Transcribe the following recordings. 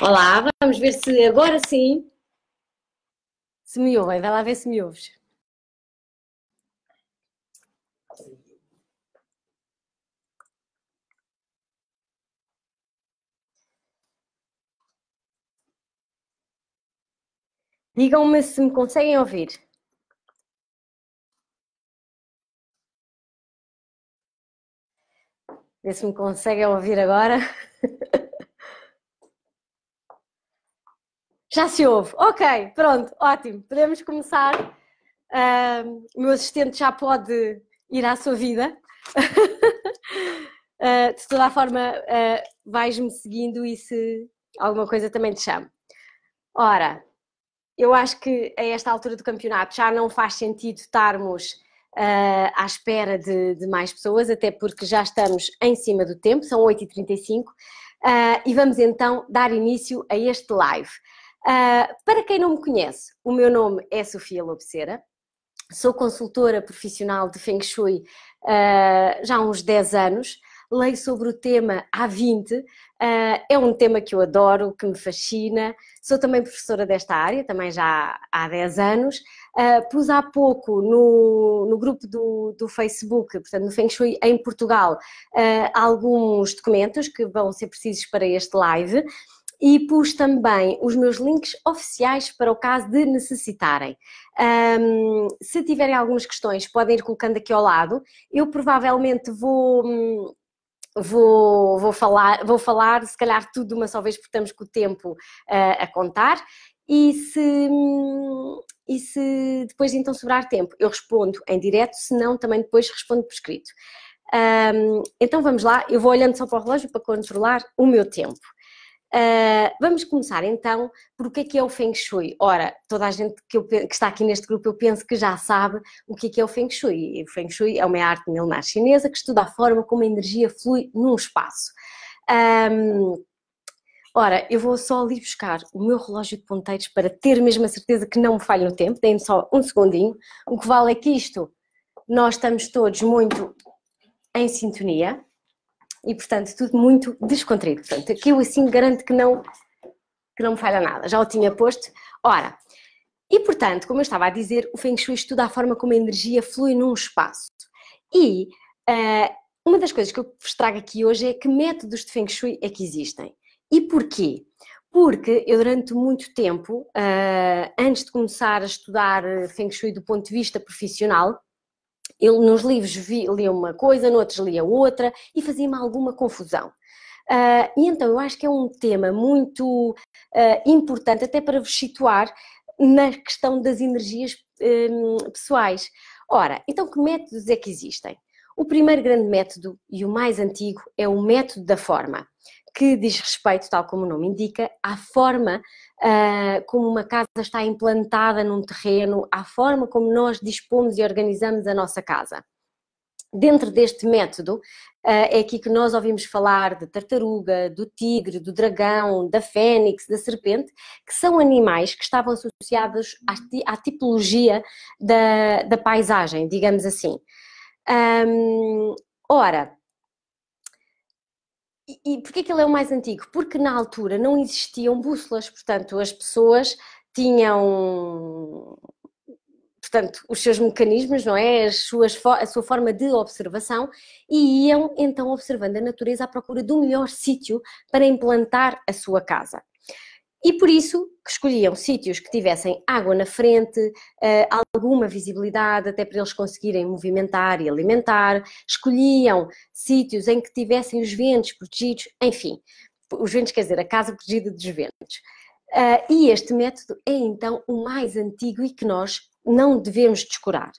Olá, vamos ver se agora sim. Se me ouvem, vai lá ver se me ouves. Digam-me se me conseguem ouvir. Vê se me conseguem ouvir agora. Já se ouve. Ok, pronto, ótimo. Podemos começar. Uh, o meu assistente já pode ir à sua vida. uh, de toda a forma, uh, vais-me seguindo e se alguma coisa também te chamo. Ora, eu acho que a esta altura do campeonato já não faz sentido estarmos Uh, à espera de, de, mais pessoas, até porque já estamos em cima do tempo, são 8h35, uh, e vamos então dar início a este live. Uh, para quem não me conhece, o meu nome é Sofia Lobceira, sou consultora profissional de Feng Shui uh, já há uns 10 anos, leio sobre o tema há 20, uh, ah, é um tema que eu adoro, que me fascina, sou também professora desta área, também já há 10 anos, uh, pus há pouco no, no grupo do, do Facebook, portanto no Feng Shui em Portugal, alguns documentos que vão ser precisos para este live, e pus também os meus links oficiais para o caso de necessitarem. Um, se tiverem algumas questões, podem ir colocando aqui ao lado. Eu provavelmente vou. Hum, vou, vou, falar, vou falar, se calhar, tudo de uma só vez, porque estamos com o tempo uh, a contar. E se, hum, e se depois então sobrar tempo, eu respondo em direto, se não, também depois respondo por escrito. Um, então vamos lá, eu vou olhando só para o relógio para controlar o meu tempo. Uh, vamos começar então por o que é que é o Feng Shui. Ora, toda a gente que, eu, que, está aqui neste grupo eu penso que já sabe o que é que é o Feng Shui. O Feng Shui é uma arte milenar chinesa que estuda a forma como a energia flui num espaço. Um, ora, eu vou só ali buscar o meu relógio de ponteiros para ter mesmo a certeza que não me falha o tempo, deem-me só um segundinho. O que vale é que isto, nós estamos todos muito em sintonia e portanto tudo muito descontraído. Portanto, aqui eu assim garanto que não, que não me falha nada, já o tinha posto. Ora, e portanto, como eu estava a dizer, o Feng Shui estuda a forma como a energia flui num espaço. E uh, uma das coisas que eu vos trago aqui hoje é que métodos de Feng Shui é que existem. E porquê? Porque eu durante muito tempo, uh, antes de começar a estudar Feng Shui do ponto de vista profissional, eu nos livros vi, lia uma coisa, noutros lia outra e fazia-me alguma confusão. Uh, e então eu acho que é um tema muito uh, importante, até para vos situar na questão das energias um, pessoais. Ora, então que métodos é que existem? O primeiro grande método e o mais antigo é o método da forma que diz respeito, tal como o nome indica, à forma uh, como uma casa está implantada num terreno, à forma como nós dispomos e organizamos a nossa casa. Dentro deste método, uh, é aqui que nós ouvimos falar de tartaruga, do tigre, do dragão, da fênix, da serpente, que são animais que estavam associados à, à tipologia da, da, paisagem, digamos assim. Um, ora, e, porquê que ele é o mais antigo? Porque na altura não existiam bússolas, portanto as pessoas tinham portanto, os seus mecanismos, não é? Suas, a sua forma de observação e iam então observando a natureza à procura do melhor sítio para implantar a sua casa. E por isso que escolhiam sítios que tivessem água na frente, eh, alguma visibilidade, até para eles conseguirem movimentar e alimentar, escolhiam sítios em que tivessem os ventos protegidos, enfim, os ventos quer dizer, a casa protegida dos ventos. Eh, e este método é então o mais antigo e que nós não devemos descurar.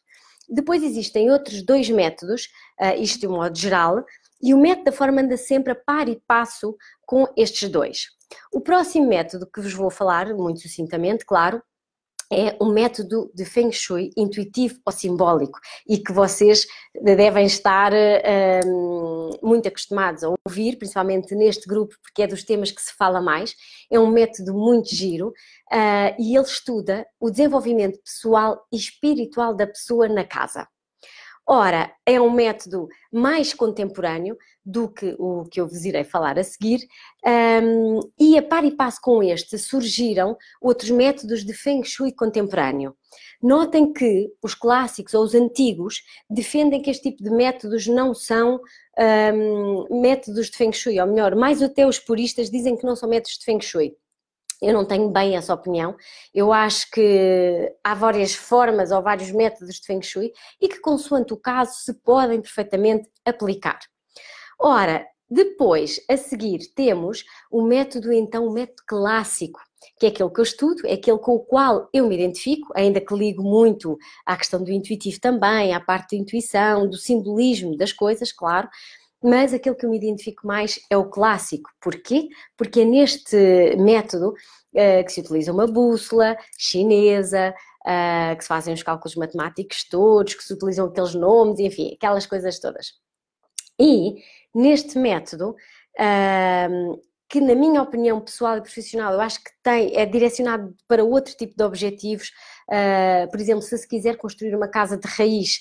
Depois existem outros dois métodos, eh, isto de um modo geral, e o método da forma anda sempre a par e passo com estes dois. O próximo método que vos vou falar, muito sucintamente, claro, é um método de Feng Shui intuitivo ou simbólico e que vocês eh, devem estar eh, um, muito acostumados a ouvir, principalmente neste grupo, porque é dos temas que se fala mais. É um método muito giro uh, e ele estuda o desenvolvimento pessoal e espiritual da pessoa na casa. Ora, é um método mais contemporâneo do que o que eu vos irei falar a seguir, um, e a par e passo com este surgiram outros métodos de Feng Shui contemporâneo. Notem que os clássicos ou os antigos defendem que este tipo de métodos não são um, métodos de Feng Shui, ou melhor, mais até os puristas dizem que não são métodos de Feng Shui. Eu não tenho bem essa opinião. Eu acho que há várias formas ou vários métodos de Feng Shui e que, consoante o caso, se podem perfeitamente aplicar. Ora, depois, a seguir, temos o método, então, o método clássico, que é aquele que eu estudo, é aquele com o qual eu me identifico, ainda que ligo muito à questão do intuitivo também, à parte da intuição, do simbolismo das coisas, claro, mas aquilo que eu me identifico mais é o clássico. Porquê? Porque é neste método uh, que se utiliza uma bússola chinesa, uh, que se fazem os cálculos matemáticos todos, que se utilizam aqueles nomes, enfim, aquelas coisas todas. E neste método, uh, que na minha opinião pessoal e profissional eu acho que tem, é direcionado para outro tipo de objetivos, eh, por exemplo, se se quiser construir uma casa de raiz,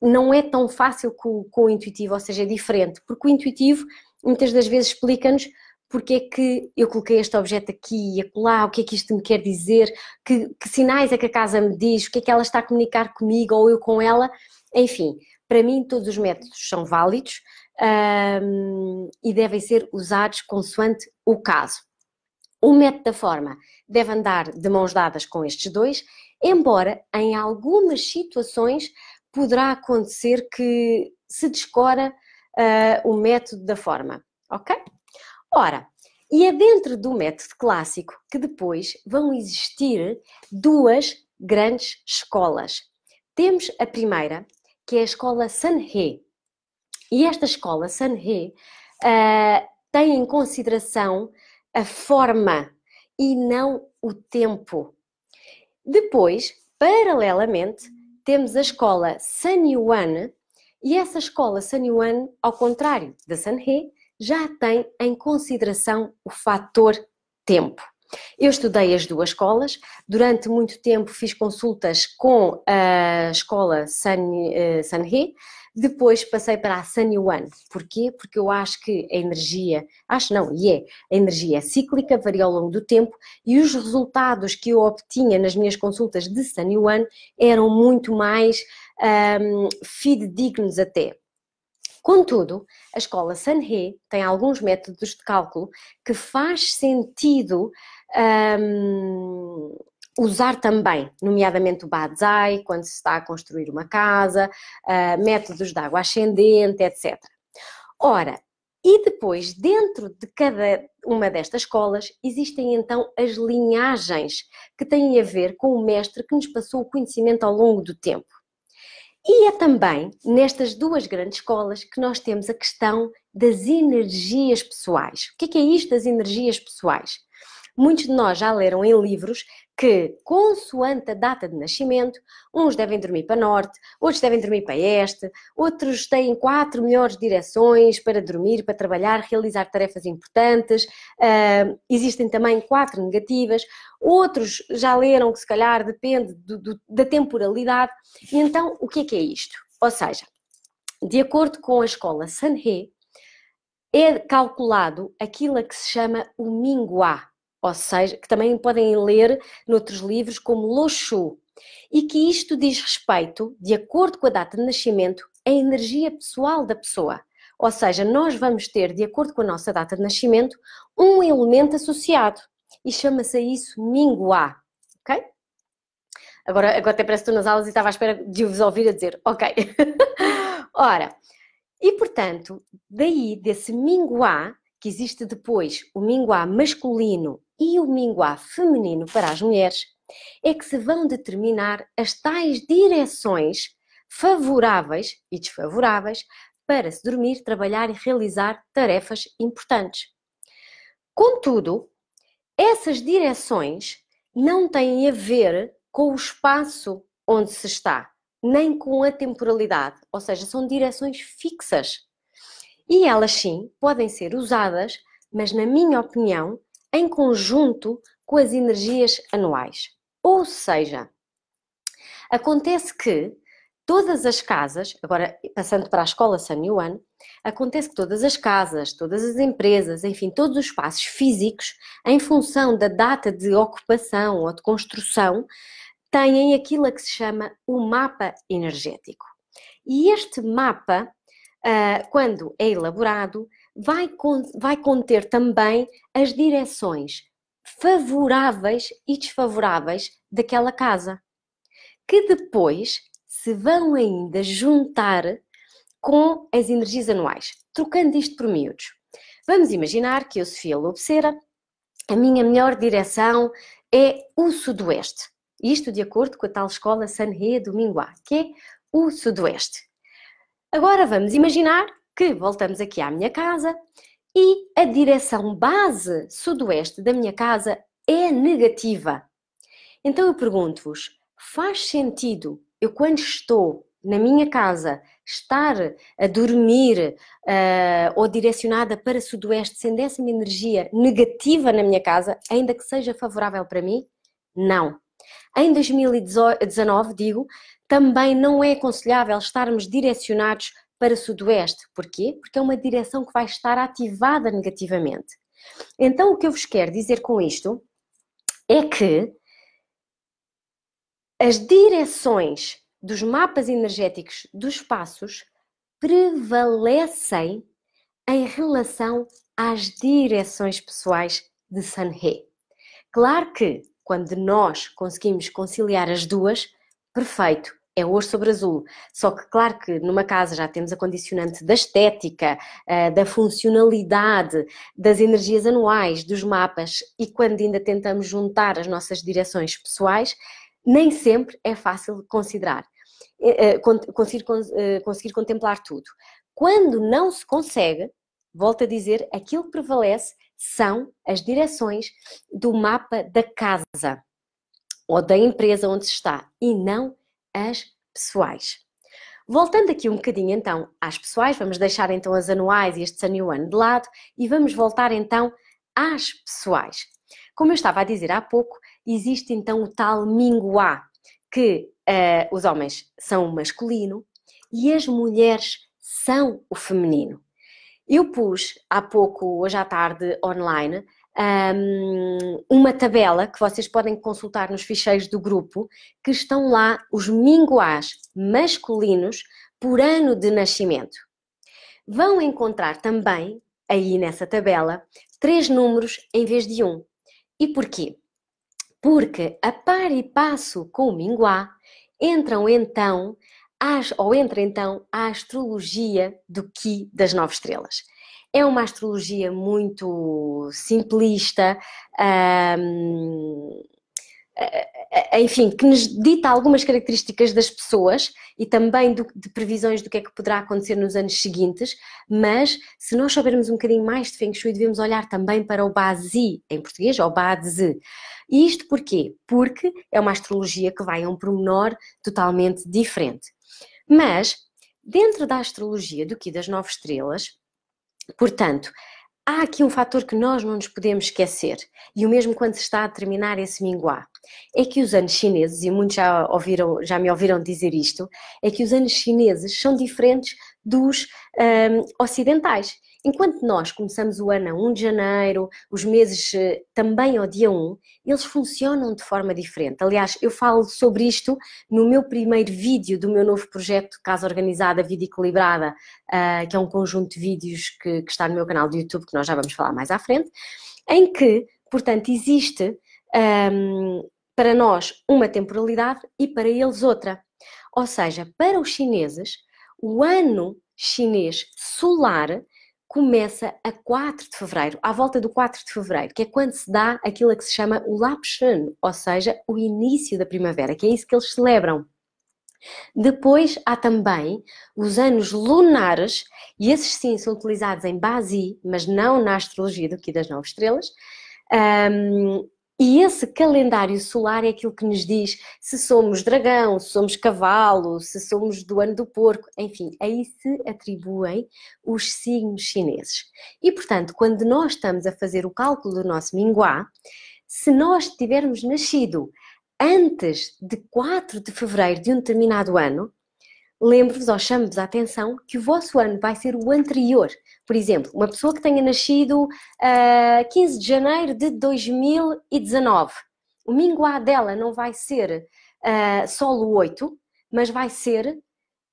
não é tão fácil com, com o intuitivo, ou seja, é diferente, porque o intuitivo muitas das vezes explica-nos porque é que eu coloquei este objeto aqui e acolá, o que é que isto me quer dizer, que, que, sinais é que a casa me diz, o que é que ela está a comunicar comigo ou eu com ela, enfim, para mim todos os métodos são válidos e devem ser usados consoante o caso. O método da forma deve andar de mãos dadas com estes dois, embora em algumas situações poderá acontecer que se descora uh, o método da forma, ok? Ora, e é dentro do método clássico que depois vão existir duas grandes escolas. Temos a primeira, que é a escola Sanhe. E esta escola Sanhe uh, ah, tem em consideração a forma e não o tempo. Depois, paralelamente, temos a escola San Yuan, e essa escola San Yuan, ao contrário da San He, já tem em consideração o fator tempo. Eu estudei as duas escolas, durante muito tempo fiz consultas com a escola Sanhe, eh, San depois passei para a Sun Yuan. Porquê? Porque eu acho que a energia, acho não, e é, a energia é cíclica, varia ao longo do tempo e os resultados que eu obtinha nas minhas consultas de Sun Yuan eram muito mais um, fidedignos até. Contudo, a escola Sanhe tem alguns métodos de cálculo que faz sentido um, usar também, nomeadamente o badzai, quando se está a construir uma casa, uh, métodos de água ascendente, etc. Ora, e depois, dentro de cada uma destas escolas, existem então as linhagens que têm a ver com o mestre que nos passou o conhecimento ao longo do tempo. E é também nestas duas grandes escolas que nós temos a questão das energias pessoais. O que é, que é isto das energias pessoais? Muitos de nós já leram em livros que, consoante a data de nascimento, uns devem dormir para norte, outros devem dormir para este, outros têm quatro melhores direções para dormir, para trabalhar, realizar tarefas importantes, uh, existem também quatro negativas, outros já leram que se calhar depende do, do, da temporalidade. E então, o que é que é isto? Ou seja, de acordo com a escola Sanhe, é calculado aquilo a que se chama o Minguá, ou seja, que também podem ler noutros livros como Loshu, e que isto diz respeito, de acordo com a data de nascimento, à energia pessoal da pessoa. Ou seja, nós vamos ter, de acordo com a nossa data de nascimento, um elemento associado e chama-se a isso minguá, ok? Agora, agora até parece que estou nas aulas e estava à espera de vos ouvir a dizer, ok. Ora, e portanto, daí desse minguá que existe depois o minguá masculino e o minguá feminino para as mulheres, é que se vão determinar as tais direções favoráveis e desfavoráveis para se dormir, trabalhar e realizar tarefas importantes. Contudo, essas direções não têm a ver com o espaço onde se está, nem com a temporalidade, ou seja, são direções fixas. E elas sim podem ser usadas, mas na minha opinião, em conjunto com as energias anuais. Ou seja, acontece que todas as casas, agora passando para a escola Sun Yuan, acontece que todas as casas, todas as empresas, enfim, todos os espaços físicos, em função da data de ocupação ou de construção, têm aquilo a que se chama o mapa energético. E este mapa ah, quando é elaborado, vai, vai conter também as direções favoráveis e desfavoráveis daquela casa, que depois se vão ainda juntar com as energias anuais, trocando isto por miúdos. Vamos imaginar que eu, Sofia Lobceira, a minha melhor direção é o Sudoeste. Isto de acordo com a tal escola Sanhe Dominguá, que é o Sudoeste. Agora vamos imaginar que voltamos aqui à minha casa e a direção base sudoeste da minha casa é negativa. Então eu pergunto-vos: faz sentido eu, quando estou na minha casa, estar a dormir uh, ou direcionada para sudoeste, sendo essa uma energia negativa na minha casa, ainda que seja favorável para mim? Não. Em 2019, digo, também não é aconselhável estarmos direcionados para sudoeste. Porquê? Porque é uma direção que vai estar ativada negativamente. Então, o que eu vos quero dizer com isto é que as direções dos mapas energéticos dos espaços prevalecem em relação às direções pessoais de Sanhe. Claro que quando nós conseguimos conciliar as duas, perfeito, é hoje sobre azul. Só que, claro que numa casa já temos a condicionante da estética, eh, da funcionalidade, das energias anuais, dos mapas, e quando ainda tentamos juntar as nossas direções pessoais, nem sempre é fácil considerar, eh, eh, conseguir, conseguir contemplar tudo. Quando não se consegue, volto a dizer, aquilo que prevalece são as direções do mapa da casa ou da empresa onde se está e não as pessoais. Voltando aqui um bocadinho então às pessoais, vamos deixar então as anuais e este ano ano de lado e vamos voltar então às pessoais. Como eu estava a dizer há pouco, existe então o tal minguá, que uh, os homens são o masculino e as mulheres são o feminino. Eu pus há pouco, hoje à tarde, online, hum, uma tabela que vocês podem consultar nos ficheiros do grupo, que estão lá os minguás masculinos por ano de nascimento. Vão encontrar também, aí nessa tabela, três números em vez de um. E porquê? Porque a par e passo com o minguá entram então ou entra então a astrologia do Ki das Nove Estrelas. É uma astrologia muito simplista, hum, enfim, que nos dita algumas características das pessoas e também do, de previsões do que é que poderá acontecer nos anos seguintes, mas se nós soubermos um bocadinho mais de Feng Shui, devemos olhar também para o Bazi, em português, ou Bazi. E isto porquê? Porque é uma astrologia que vai a um pormenor totalmente diferente. Mas, dentro da astrologia do que das nove estrelas, portanto, há aqui um fator que nós não nos podemos esquecer, e o mesmo quando se está a terminar esse minguá, é que os anos chineses, e muitos já, ouviram, já me ouviram dizer isto, é que os anos chineses são diferentes dos um, ocidentais. Enquanto nós começamos o ano a 1 de janeiro, os meses eh, também ao dia 1, eles funcionam de forma diferente. Aliás, eu falo sobre isto no meu primeiro vídeo do meu novo projeto Casa Organizada, Vida Equilibrada, ah, que é um conjunto de vídeos que, está no meu canal do YouTube, que nós já vamos falar mais à frente, em que, portanto, existe para nós uma temporalidade e para eles outra. Ou seja, para os chineses, o ano chinês solar começa a 4 de fevereiro, à volta do 4 de fevereiro, que é quando se dá aquilo que se chama o Lapshan, ou seja, o início da primavera, que é isso que eles celebram. Depois há também os anos lunares, e esses sim são utilizados em Basi, mas não na astrologia do que das nove estrelas, um, e esse calendário solar é aquilo que nos diz se somos dragão, se somos cavalo, se somos do ano do porco, enfim, aí se atribuem os signos chineses. E portanto, quando nós estamos a fazer o cálculo do nosso minguá, se nós tivermos nascido antes de 4 de fevereiro de um determinado ano, lembro-vos ou chamo-vos a atenção que o vosso ano vai ser o anterior. Por exemplo, uma pessoa que tenha nascido uh, ah, 15 de janeiro de 2019, o minguá dela não vai ser uh, solo 8, mas vai ser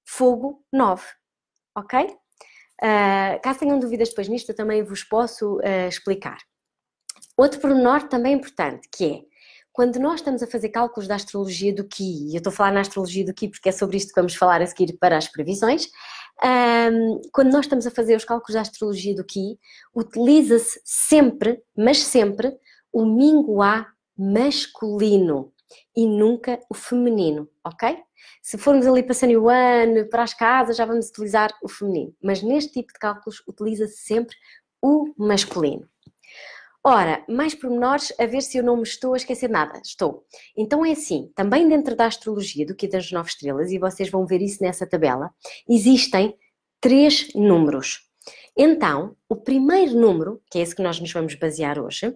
fogo 9, ok? Uh, caso tenham dúvidas depois nisto, eu também vos posso uh, explicar. Outro pormenor também importante, que é, quando nós estamos a fazer cálculos da astrologia do Ki, e eu estou a falar na astrologia do Ki porque é sobre isto que vamos falar a seguir para as previsões, um, quando nós estamos a fazer os cálculos da astrologia do Ki, utiliza-se sempre, mas sempre, o minguá masculino e nunca o feminino, ok? Se formos ali para San Yuan, para as casas, já vamos utilizar o feminino, mas neste tipo de cálculos utiliza-se sempre o masculino. Ora, mais pormenores, a ver se eu não me estou a esquecer nada. Estou. Então é assim, também dentro da astrologia do que das nove estrelas, e vocês vão ver isso nessa tabela, existem três números. Então, o primeiro número, que é esse que nós nos vamos basear hoje,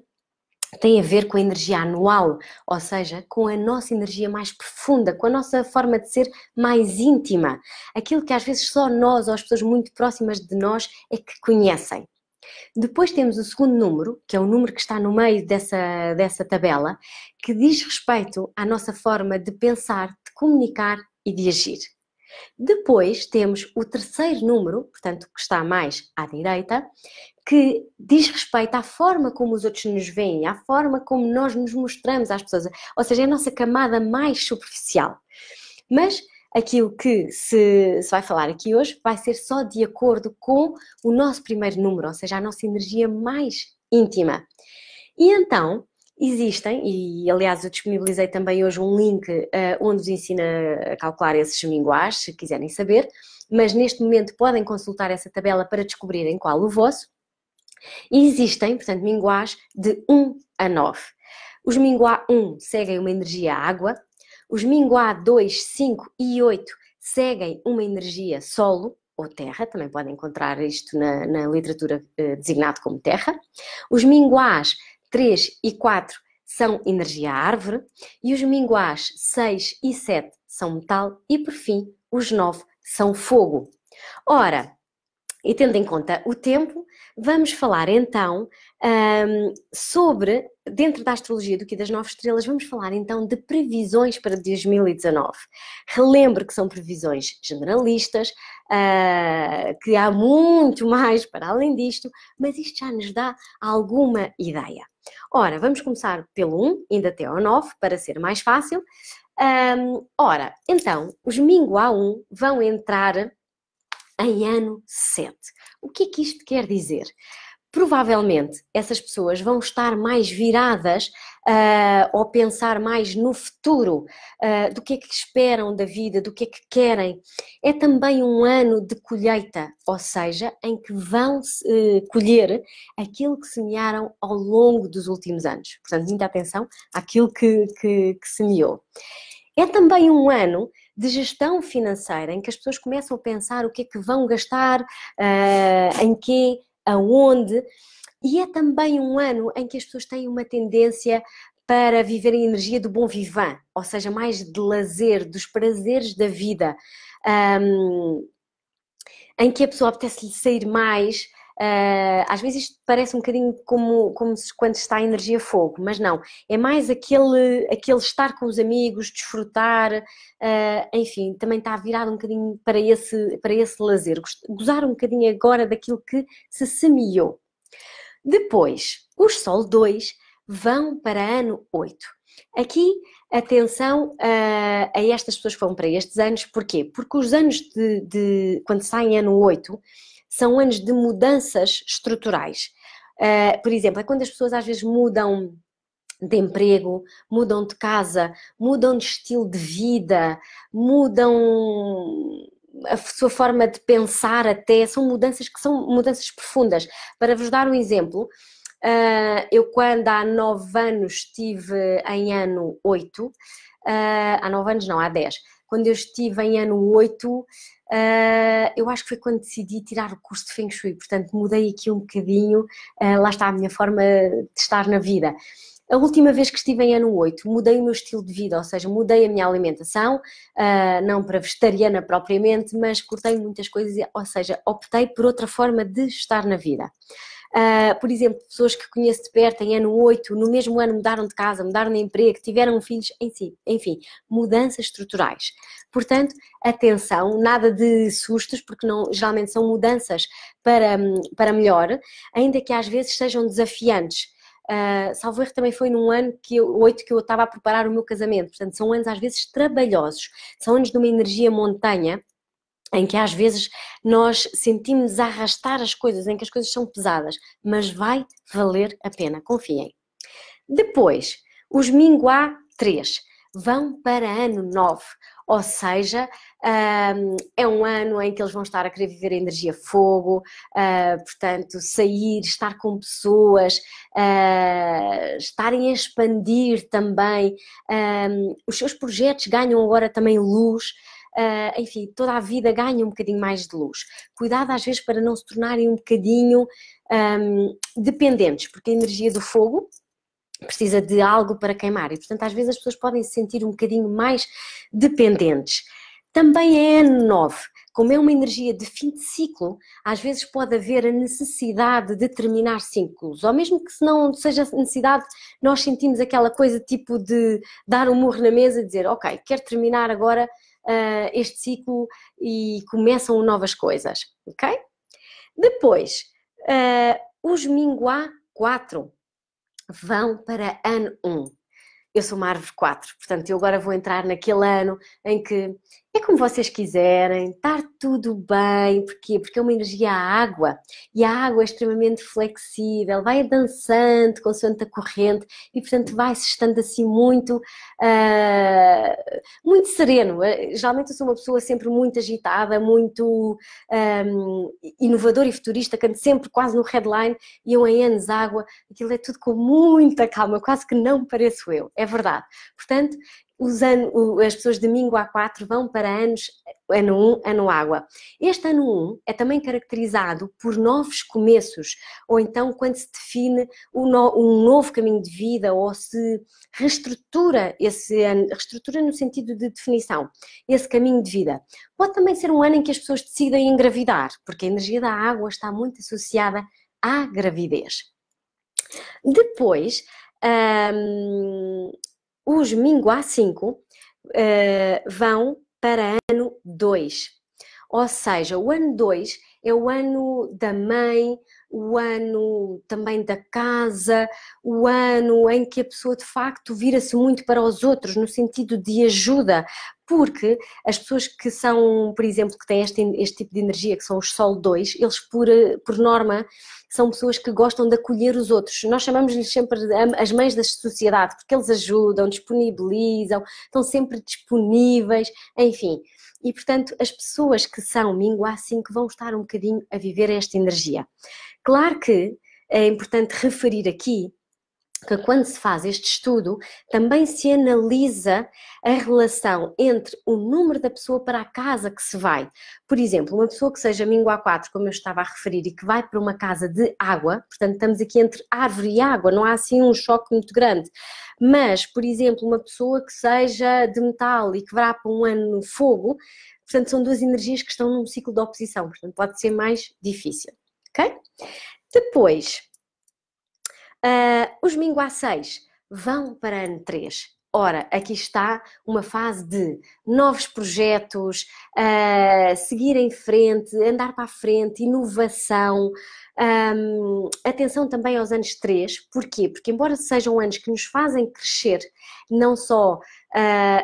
tem a ver com a energia anual, ou seja, com a nossa energia mais profunda, com a nossa forma de ser mais íntima, aquilo que às vezes só nós ou as pessoas muito próximas de nós é que conhecem. Depois temos o segundo número, que é o número que está no meio dessa, dessa tabela, que diz respeito à nossa forma de pensar, de comunicar e de agir. Depois temos o terceiro número, portanto, que está mais à direita, que diz respeito à forma como os outros nos veem, à forma como nós nos mostramos às pessoas, ou seja, é a nossa camada mais superficial. Mas aquilo que se, se, vai falar aqui hoje vai ser só de acordo com o nosso primeiro número, ou seja, a nossa energia mais íntima. E então existem, e aliás eu disponibilizei também hoje um link uh, onde os ensina a calcular esses minguais, se quiserem saber, mas neste momento podem consultar essa tabela para descobrirem qual o vosso. E existem, portanto, minguais de 1 a 9. Os minguá 1 seguem uma energia água, os Minguá 2, 5 e 8 seguem uma energia solo ou terra, também podem encontrar isto na, na literatura eh, designado como terra. Os Minguás 3 e 4 são energia árvore e os Minguás 6 e 7 são metal e, por fim, os 9 são fogo. Ora, e tendo em conta o tempo, vamos falar então um, sobre, dentro da astrologia do que das nove estrelas, vamos falar então de previsões para 2019. Relembro que são previsões generalistas, uh, que há muito mais para além disto, mas isto já nos dá alguma ideia. Ora, vamos começar pelo 1, ainda até ao 9, para ser mais fácil. Um, ora, então, os a 1 vão entrar em ano 7. O que é que isto quer dizer? Provavelmente essas pessoas vão estar mais viradas uh, ou pensar mais no futuro, uh, do que é que esperam da vida, do que é que querem. É também um ano de colheita, ou seja, em que vão uh, colher aquilo que semearam ao longo dos últimos anos. Portanto, muita atenção àquilo que, que, que semeou. É também um ano de gestão financeira, em que as pessoas começam a pensar o que é que vão gastar, uh, em quê, aonde. E é também um ano em que as pessoas têm uma tendência para viverem a energia do bom vivan, ou seja, mais de lazer, dos prazeres da vida, um, em que a pessoa apetece-lhe sair mais, Uh, às vezes isto parece um bocadinho como, como quando está a energia fogo, mas não. É mais aquele, aquele estar com os amigos, desfrutar, uh, enfim, também está virado um bocadinho para esse, para esse lazer. Gozar um bocadinho agora daquilo que se semeou. Depois, os Sol 2 vão para ano 8. Aqui, atenção uh, a estas pessoas que vão para estes anos, porquê? Porque os anos de, de quando saem ano 8, são anos de mudanças estruturais. Uh, por exemplo, é quando as pessoas às vezes mudam de emprego, mudam de casa, mudam de estilo de vida, mudam a sua forma de pensar até, são mudanças que são mudanças profundas. Para vos dar um exemplo, ah, eu quando há nove anos estive em ano oito, ah, há nove anos não, há dez, quando eu estive em ano 8, ah, eu acho que foi quando decidi tirar o curso de Feng Shui, portanto mudei aqui um bocadinho, ah, lá está a minha forma de estar na vida. A última vez que estive em ano 8, mudei o meu estilo de vida, ou seja, mudei a minha alimentação, ah, não para vegetariana propriamente, mas cortei muitas coisas, ou seja, optei por outra forma de estar na vida. Uh, por exemplo, pessoas que conheço de perto em ano 8, no mesmo ano mudaram de casa, mudaram de emprego, tiveram filhos, si, enfim, mudanças estruturais. Portanto, atenção, nada de sustos, porque não, geralmente são mudanças para, para melhor, ainda que às vezes sejam desafiantes. Uh, salvo erro também foi num ano que eu, oito que eu estava a preparar o meu casamento, portanto são anos às vezes trabalhosos, são anos de uma energia montanha em que às vezes nós sentimos arrastar as coisas, em que as coisas são pesadas, mas vai valer a pena, confiem. Depois, os Minguá 3 vão para ano 9, ou seja, hum, é um ano em que eles vão estar a querer viver a energia fogo, hum, portanto, sair, estar com pessoas, hum, estarem a expandir também. Os seus projetos ganham agora também luz uh, enfim, toda a vida ganha um bocadinho mais de luz. Cuidado às vezes para não se tornarem um bocadinho um, dependentes, porque a energia do fogo precisa de algo para queimar e, portanto, às vezes as pessoas podem se sentir um bocadinho mais dependentes. Também é N9. Como é uma energia de fim de ciclo, às vezes pode haver a necessidade de terminar ciclos, ou mesmo que se não seja necessidade, nós sentimos aquela coisa tipo de dar um murro na mesa e dizer, ok, quero terminar agora uh, este ciclo e começam novas coisas, ok? Depois, uh, os Minguá 4 vão para ano 1. Eu sou uma árvore 4, portanto, eu agora vou entrar naquele ano em que é como vocês quiserem, estar tá tudo bem, porque Porque é uma energia à água e a água é extremamente flexível, vai dançando com a corrente e, portanto, vai-se estando assim muito, uh, muito sereno. Eh, geralmente eu sou uma pessoa sempre muito agitada, muito um, ah, inovadora e futurista, canto sempre quase no headline e eu em anos água, aquilo é tudo com muita calma, quase que não pareço eu, é verdade. Portanto, os ano, as pessoas de domingo A4 vão para anos ano 1, ano água. Este ano 1 é também caracterizado por novos começos, ou então quando se define um novo caminho de vida ou se reestrutura esse ano, reestrutura no sentido de definição, esse caminho de vida. Pode também ser um ano em que as pessoas decidem engravidar, porque a energia da água está muito associada à gravidez. Depois, hum, os Minguá 5 uh, vão para ano 2. Ou seja, o ano 2 é o ano da mãe, o ano também da casa, o ano em que a pessoa de facto vira-se muito para os outros, no sentido de ajuda, porque as pessoas que são, por exemplo, que têm este, este tipo de energia, que são os Sol 2, eles por, por norma são pessoas que gostam de acolher os outros. Nós chamamos-lhes sempre as mães da sociedade, porque eles ajudam, disponibilizam, estão sempre disponíveis, enfim. E, portanto, as pessoas que são Mingua que vão estar um bocadinho a viver esta energia. Claro que é importante referir aqui que quando se faz este estudo, também se analisa a relação entre o número da pessoa para a casa que se vai. Por exemplo, uma pessoa que seja míngua 4, como eu estava a referir, e que vai para uma casa de água, portanto estamos aqui entre árvore e água, não há assim um choque muito grande. Mas, por exemplo, uma pessoa que seja de metal e que vá para um ano no fogo, portanto são duas energias que estão num ciclo de oposição, portanto pode ser mais difícil, ok? Depois, Uh, os A6 vão para ano 3. Ora, aqui está uma fase de novos projetos, uh, seguir em frente, andar para a frente, inovação. Um, ah, atenção também aos anos 3, porquê? Porque, embora sejam anos que nos fazem crescer, não só uh,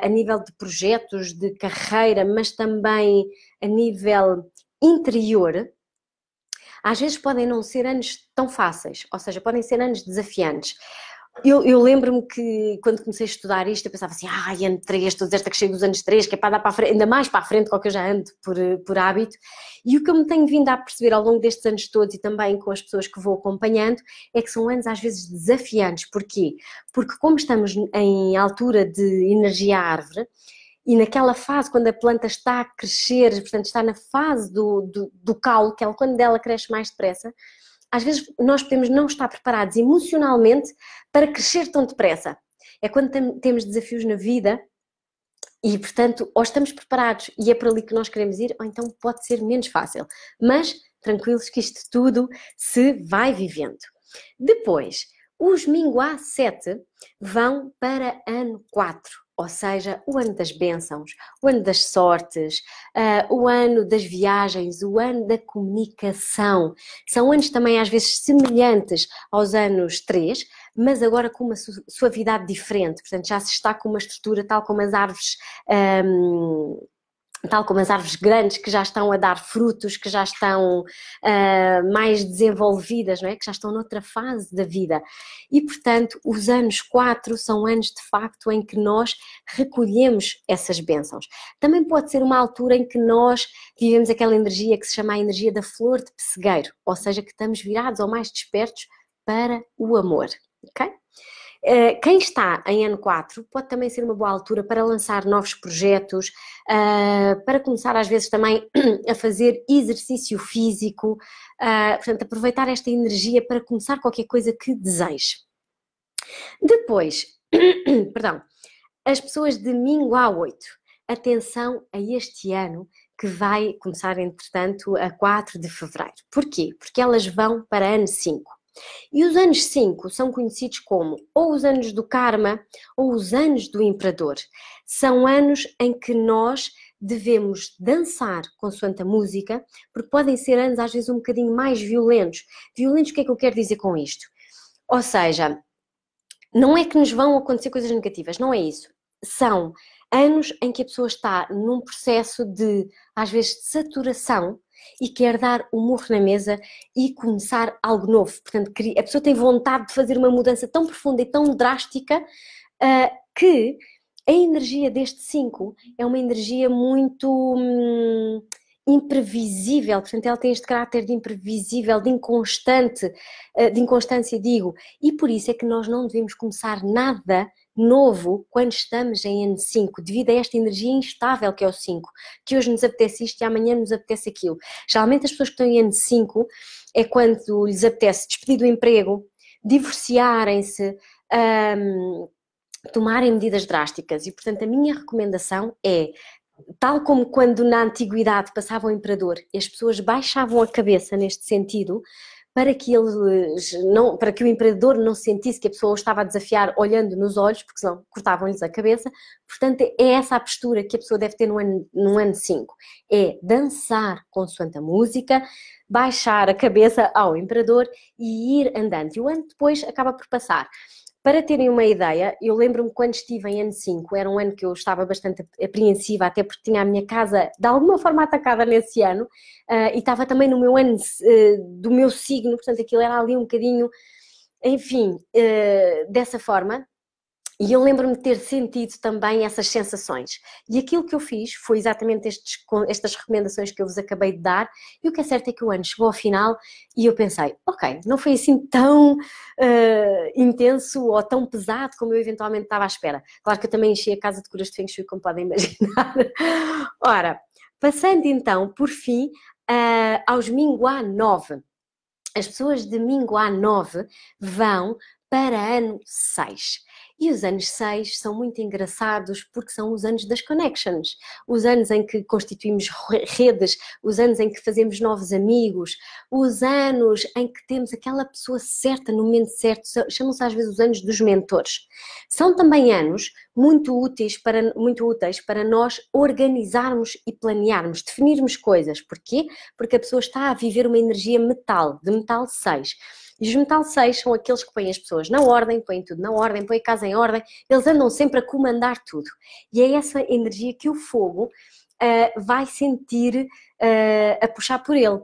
a nível de projetos, de carreira, mas também a nível interior, às vezes podem não ser anos tão fáceis, ou seja, podem ser anos desafiantes. Eu, eu lembro-me que quando comecei a estudar isto, eu pensava assim, ai, ano 3, todos esta que chego dos anos 3, que é para dar para a frente, ainda mais para a frente do que eu já ando por, por hábito. E o que eu me tenho vindo a perceber ao longo destes anos todos e também com as pessoas que vou acompanhando, é que são anos às vezes desafiantes. Porquê? Porque como estamos em altura de energia árvore, e naquela fase, quando a planta está a crescer, portanto está na fase do, do, do caule, que é quando ela cresce mais depressa, às vezes nós podemos não estar preparados emocionalmente para crescer tão depressa. É quando temos desafios na vida e, portanto, ou estamos preparados e é para ali que nós queremos ir, ou então pode ser menos fácil. Mas tranquilos que isto tudo se vai vivendo. Depois, os Minguá 7 vão para ano 4 ou seja, o ano das bênçãos, o ano das sortes, uh, o ano das viagens, o ano da comunicação. São anos também às vezes semelhantes aos anos 3, mas agora com uma suavidade diferente. Portanto, já se está com uma estrutura tal como as árvores. Um, tal como as árvores grandes que já estão a dar frutos, que já estão uh, mais desenvolvidas, não é? que já estão noutra fase da vida. E, portanto, os anos 4 são anos de facto em que nós recolhemos essas bênçãos. Também pode ser uma altura em que nós vivemos aquela energia que se chama a energia da flor de pessegueiro, ou seja, que estamos virados ou mais despertos para o amor. ok? Eh, quem está em ano 4 pode também ser uma boa altura para lançar novos projetos, eh, para começar às vezes também a fazer exercício físico, eh, portanto, aproveitar esta energia para começar qualquer coisa que deseje. Depois, perdão, as pessoas de a 8, atenção a este ano que vai começar, entretanto, a 4 de fevereiro. Porquê? Porque elas vão para ano 5. E os anos 5 são conhecidos como ou os anos do karma ou os anos do imperador. São anos em que nós devemos dançar consoante a música, porque podem ser anos às vezes um bocadinho mais violentos. Violentos, o que é que eu quero dizer com isto? Ou seja, não é que nos vão acontecer coisas negativas, não é isso. São anos em que a pessoa está num processo de, às vezes, de saturação e quer dar um murro na mesa e começar algo novo. Portanto, a pessoa tem vontade de fazer uma mudança tão profunda e tão drástica uh, que a energia deste 5 é uma energia muito hum, imprevisível, portanto, ela tem este caráter de imprevisível, de inconstante, ah, de inconstância, digo, e por isso é que nós não devemos começar nada novo quando estamos em n 5, devido a esta energia instável que é o 5, que hoje nos apetece isto e amanhã nos apetece aquilo. Geralmente as pessoas que estão em n 5 é quando lhes apetece despedir do emprego, divorciarem-se, um, tomarem medidas drásticas. E portanto a minha recomendação é tal como quando na antiguidade passava o imperador e as pessoas baixavam a cabeça neste sentido, para que eles eh, não, para que o empreendedor não sentisse que a pessoa o estava a desafiar olhando nos olhos, porque senão cortavam-lhes a cabeça. Portanto, é essa a postura que a pessoa deve ter no ano, no ano 5. É dançar consoante a música, baixar a cabeça ao imperador e ir andando. E o ano depois acaba por passar. Para terem uma ideia, eu lembro-me quando estive em ano 5, era um ano que eu estava bastante apreensiva, até porque tinha a minha casa de alguma forma atacada nesse ano, uh, e estava também no meu ano uh, do meu signo, portanto aquilo era ali um bocadinho, enfim, uh, dessa forma. E eu lembro-me de ter sentido também essas sensações. E aquilo que eu fiz foi exatamente estes, estas recomendações que eu vos acabei de dar. E o que é certo é que o ano chegou ao final e eu pensei, ok, não foi assim tão uh, intenso ou tão pesado como eu eventualmente estava à espera. Claro que eu também enchi a casa de curas de Feng Shui, como podem imaginar. Ora, passando então, por fim, uh, aos Minguá 9. As pessoas de Minguá 9 vão para ano 6. E os anos 6 são muito engraçados porque são os anos das connections, os anos em que constituímos redes, os anos em que fazemos novos amigos, os anos em que temos aquela pessoa certa no momento certo, chamam-se às vezes os anos dos mentores. São também anos muito úteis para, muito úteis para nós organizarmos e planearmos, definirmos coisas. Porquê? Porque a pessoa está a viver uma energia metal, de metal 6 e os metal 6 são aqueles que põem as pessoas na ordem, põem tudo na ordem, põem a casa em ordem, eles andam sempre a comandar tudo. E é essa energia que o fogo uh, vai sentir uh, a puxar por ele.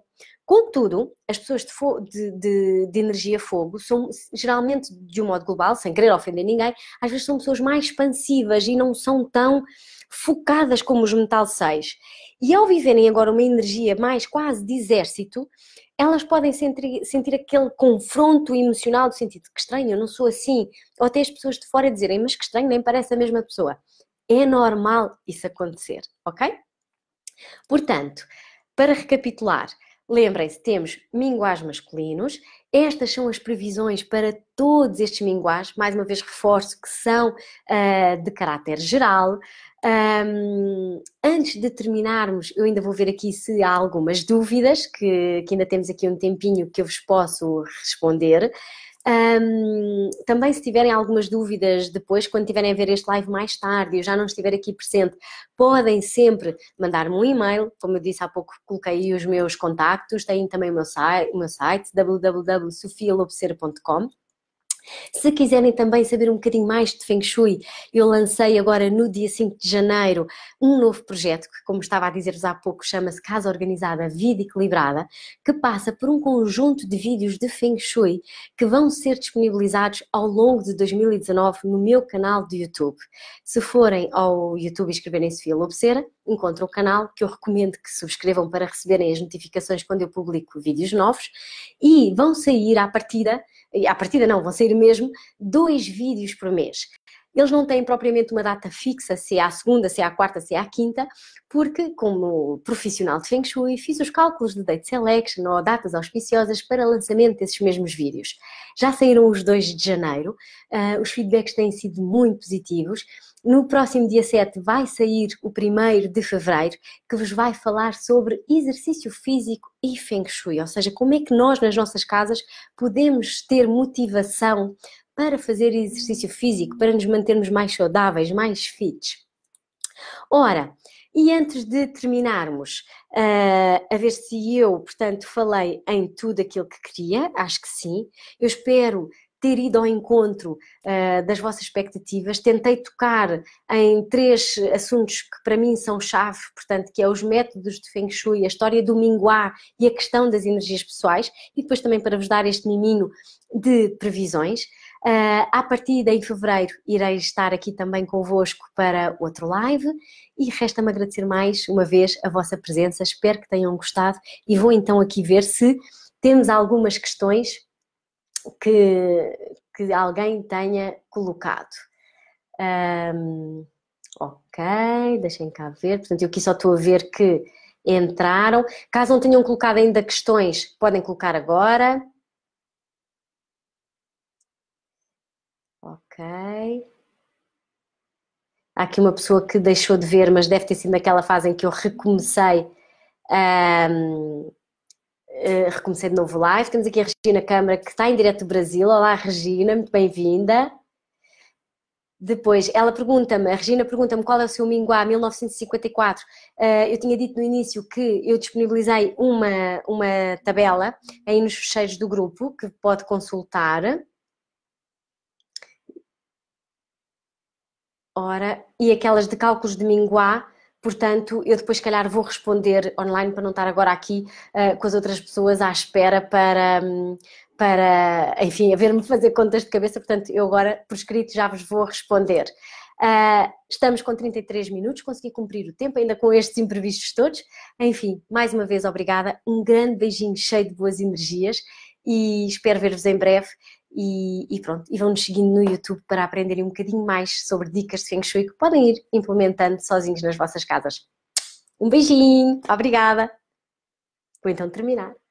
Contudo, as pessoas de, de, de, de, energia fogo são geralmente, de um modo global, sem querer ofender ninguém, às vezes são pessoas mais expansivas e não são tão focadas como os metal 6. E ao viverem agora uma energia mais quase de exército, elas podem sentir, sentir aquele confronto emocional do sentido que estranho, eu não sou assim, ou até as pessoas de fora dizerem, mas que estranho, nem parece a mesma pessoa. É normal isso acontecer, ok? Portanto, para recapitular, Lembrem-se, temos minguais masculinos. Estas são as previsões para todos estes minguais. Mais uma vez reforço que são uh, de caráter geral. Um, antes de terminarmos, eu ainda vou ver aqui se há algumas dúvidas, que, que ainda temos aqui um tempinho que eu vos posso responder. Um, também se tiverem algumas dúvidas depois, quando tiverem a ver este live mais tarde e eu já não estiver aqui presente, podem sempre mandar-me um e-mail, como eu disse há pouco, coloquei aí os meus contactos, têm também o meu, site, o site www.sofialobser.com se quiserem também saber um bocadinho mais de Feng Shui, eu lancei agora no dia 5 de janeiro um novo projeto que, como estava a dizer-vos há pouco, chama-se Casa Organizada Vida Equilibrada, que passa por um conjunto de vídeos de Feng Shui que vão ser disponibilizados ao longo de 2019 no meu canal de YouTube. Se forem ao YouTube e escreverem Sofia Lobceira, encontram o canal que eu recomendo que subscrevam para receberem as notificações quando eu publico vídeos novos e vão sair à partida, à partida não, vão sair mesmo dois vídeos por mês. Eles não têm propriamente uma data fixa, se é à segunda, se é à quarta, se é à quinta, porque, como profissional de Feng Shui, fiz os cálculos de date selection ou datas auspiciosas para lançamento desses mesmos vídeos. Já saíram os dois de janeiro, uh, os feedbacks têm sido muito positivos. No próximo dia 7 vai sair o primeiro de fevereiro, que vos vai falar sobre exercício físico e feng shui, ou seja, como é que nós nas nossas casas podemos ter motivação para fazer exercício físico, para nos mantermos mais saudáveis, mais fits. Ora, e antes de terminarmos, uh, a ver se eu, portanto, falei em tudo aquilo que queria, acho que sim. Eu espero ter ido ao encontro uh, das vossas expectativas. Tentei tocar em três assuntos que para mim são chave, portanto, que é os métodos de Feng Shui, a história do Minguá e a questão das energias pessoais, e depois também para vos dar este miminho de previsões. Uh, eh, partir de em fevereiro, irei estar aqui também convosco para outro live e resta-me agradecer mais uma vez a vossa presença. Espero que tenham gostado e vou então aqui ver se temos algumas questões que, que alguém tenha colocado. Um, ok, deixem cá ver. Portanto, eu aqui só estou a ver que entraram. Caso não tenham colocado ainda questões, podem colocar agora. Ok. Há aqui uma pessoa que deixou de ver, mas deve ter sido naquela fase em que eu recomecei. Um, eh, recomecei de novo live. Temos aqui a Regina Câmara, que está em direto do Brasil. Olá, Regina, muito bem-vinda. Depois, ela pergunta-me, a Regina pergunta-me qual é o seu Minguá 1954. Uh, eu tinha dito no início que eu disponibilizei uma, uma tabela aí nos fecheiros do grupo, que pode consultar. Ora, e aquelas de cálculos de minguá, portanto, eu depois, se calhar, vou responder online para não estar agora aqui uh, com as outras pessoas à espera para, hum, para enfim, haver-me fazer contas de cabeça. Portanto, eu agora, por escrito, já vos vou responder. Uh, estamos com 33 minutos, consegui cumprir o tempo, ainda com estes imprevistos todos. Enfim, mais uma vez, obrigada. Um grande beijinho cheio de boas energias e espero ver-vos em breve. E, e, pronto, e vão-nos seguindo no YouTube para aprenderem um bocadinho mais sobre dicas de Feng Shui que podem ir implementando sozinhos nas vossas casas. Um beijinho, obrigada! Vou então terminar.